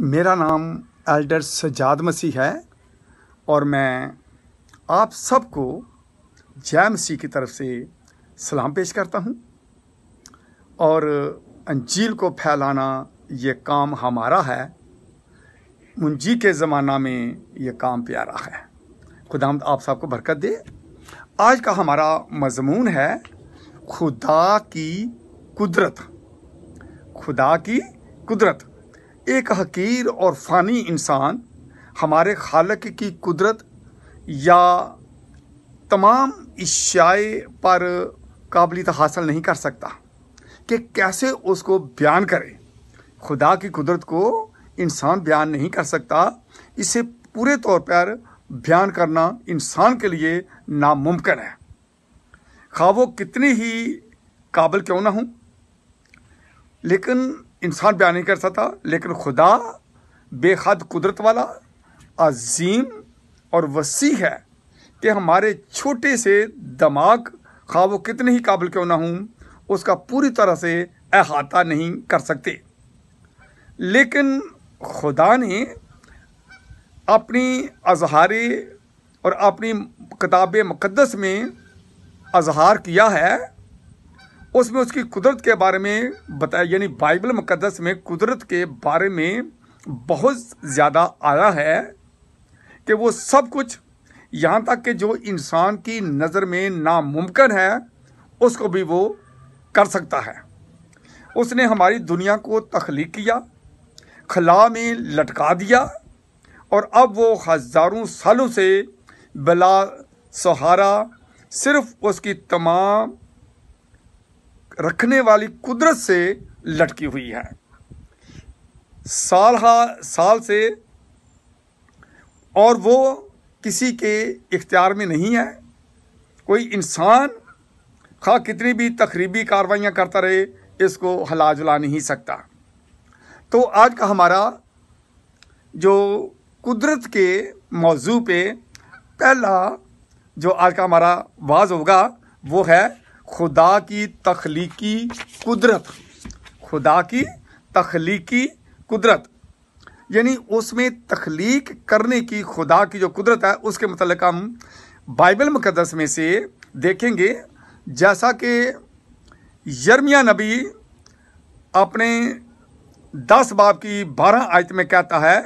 मेरा नाम एल्डर सजाद मसीह है और मैं आप सबको जय मसीह की तरफ से सलाम पेश करता हूं और अंजील को फैलाना ये काम हमारा है मुंजी के ज़माना में ये काम प्यारा है खुदाम आप सबको बरकत दे आज का हमारा मजमून है खुदा की कुदरत खुदा की कुदरत एक हकीर और फ़ानी इंसान हमारे खालक की कुदरत या तमाम इशाए पर काबिलियत हासिल नहीं कर सकता कि कैसे उसको बयान करे खुदा की कुदरत को इंसान बयान नहीं कर सकता इसे पूरे तौर पर बयान करना इंसान के लिए नामुमकिन है खा वो कितनी ही काबिल क्यों ना हूँ लेकिन इंसान बयान नहीं कर सकता लेकिन खुदा बेहद कुदरत वाला अजीम और वसी है कि हमारे छोटे से दमाग खा वो कितने ही काबिल क्यों ना हूँ उसका पूरी तरह से अहाता नहीं कर सकते लेकिन खुदा ने अपनी अजहारे और अपनी किताब मुक़दस में अजहार किया है उसमें उसकी कुदरत के बारे में बताया यानी बाइबल मुकदस में कुदरत के बारे में बहुत ज़्यादा आया है कि वो सब कुछ यहाँ तक कि जो इंसान की नज़र में नामुमकिन है उसको भी वो कर सकता है उसने हमारी दुनिया को तख्लीक किया खला में लटका दिया और अब वो हज़ारों सालों से बला सहारा सिर्फ उसकी तमाम रखने वाली कुदरत से लटकी हुई है साल हा साल से और वो किसी के इख्तियार में नहीं है कोई इंसान खा कितनी भी तकरीबी कार्रवाइयाँ करता रहे इसको हला जुला नहीं सकता तो आज का हमारा जो कुदरत के मौजू पे पहला जो आज का हमारा वाज होगा वो है खुदा की तख्लीकी कुदरत खुदा की तख्लीकी कुदरत यानी उसमें तख्लीक करने की खुदा की जो कुदरत है उसके मतलब हम बाइबल मुकदस में से देखेंगे जैसा कि यरमिया नबी अपने दस बाब की बारह आयत में कहता है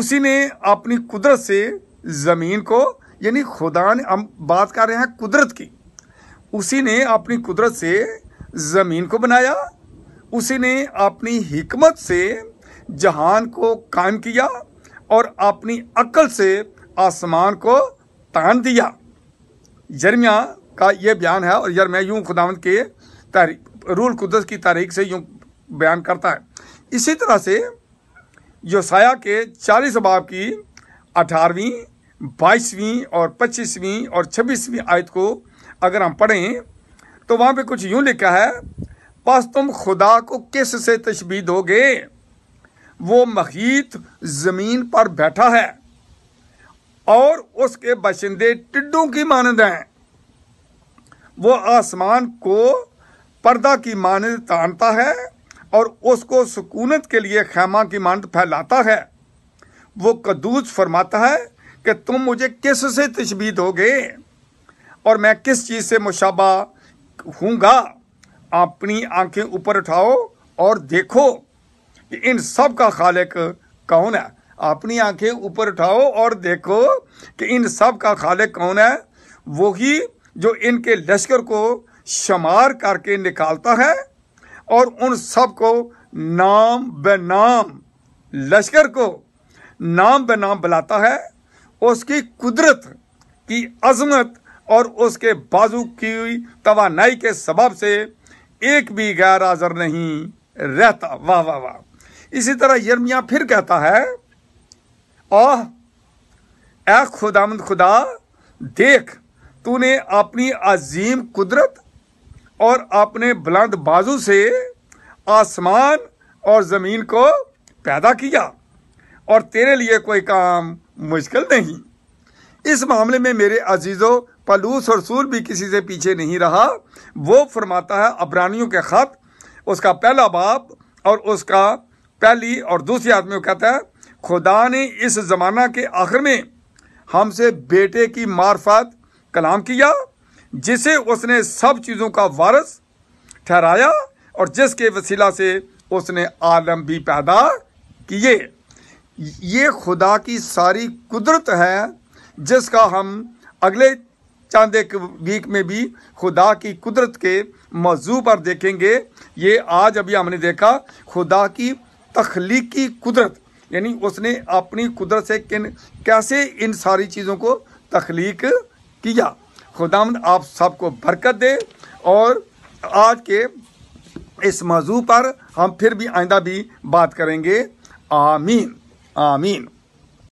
उसी ने अपनी कुदरत से ज़मीन को यानी खुदा ने हम बात कर रहे हैं कुदरत की उसी ने अपनी कुदरत से ज़मीन को बनाया उसी ने अपनी हिकमत से जहान को कायम किया और अपनी अक्ल से आसमान को तान दिया यरमिया का ये बयान है और यरमिया यूं खुदावंद के तारीख रूल कुदरत की तारीख से यूं बयान करता है इसी तरह से योसाया के चालीस बाब की अठारहवीं बाईसवीं और पच्चीसवीं और छब्बीसवीं आयत को अगर हम पढ़ें तो वहाँ पे कुछ यूँ लिखा है बस तुम खुदा को किस से तशबी दोगे वो महीत ज़मीन पर बैठा है और उसके बशिंदे टिड्डों की मानद हैं वो आसमान को पर्दा की मानद तानता है और उसको सुकूनत के लिए खैमा की मानद फैलाता है वो कदूस फरमाता है कि तुम मुझे किस से तशबी दोगे और मैं किस चीज़ से मुशाबा हूँगा अपनी आंखें ऊपर उठाओ और देखो कि इन सब का खालिक कौन है अपनी आंखें ऊपर उठाओ और देखो कि इन सब का खालिक कौन है वही जो इनके लश्कर को शमार करके निकालता है और उन सब को नाम ब नाम लश्कर को नाम ब नाम बुलाता है उसकी कुदरत की अजमत और उसके बाजू की तोनाई के सबब से एक भी गैर हाजिर नहीं रहता वाह वाह वाह इसी तरह यर्मिया फिर कहता है आह ए खुदामंद खुदा देख तूने अपनी अजीम कुदरत और अपने बुलंद बाजू से आसमान और ज़मीन को पैदा किया और तेरे लिए कोई काम मुश्किल नहीं इस मामले में मेरे अजीज़ों पलूस और सूर भी किसी से पीछे नहीं रहा वो फरमाता है अबरानियों के ख़त उसका पहला बाप और उसका पहली और दूसरी आदमी कहता है खुदा ने इस ज़माना के आखिर में हमसे बेटे की मार्फत कलाम किया जिसे उसने सब चीज़ों का वारस ठहराया और जिसके वसीला से उसने आलम भी पैदा किए ये खुदा की सारी कुदरत है जिसका हम अगले चांद एक वीक में भी खुदा की कुदरत के मौजू पर देखेंगे ये आज अभी हमने देखा खुदा की तख्लीकी कुदरत यानी उसने अपनी कुदरत से किन कैसे इन सारी चीज़ों को तख्लीक किया खुदा आप सबको बरकत दे और आज के इस मौजू पर हम फिर भी आइंदा भी बात करेंगे आमीन आमीन